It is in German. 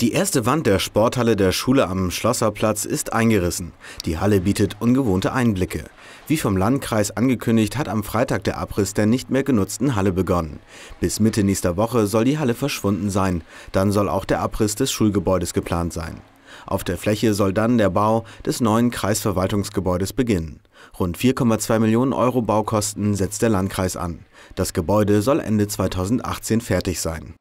Die erste Wand der Sporthalle der Schule am Schlosserplatz ist eingerissen. Die Halle bietet ungewohnte Einblicke. Wie vom Landkreis angekündigt, hat am Freitag der Abriss der nicht mehr genutzten Halle begonnen. Bis Mitte nächster Woche soll die Halle verschwunden sein. Dann soll auch der Abriss des Schulgebäudes geplant sein. Auf der Fläche soll dann der Bau des neuen Kreisverwaltungsgebäudes beginnen. Rund 4,2 Millionen Euro Baukosten setzt der Landkreis an. Das Gebäude soll Ende 2018 fertig sein.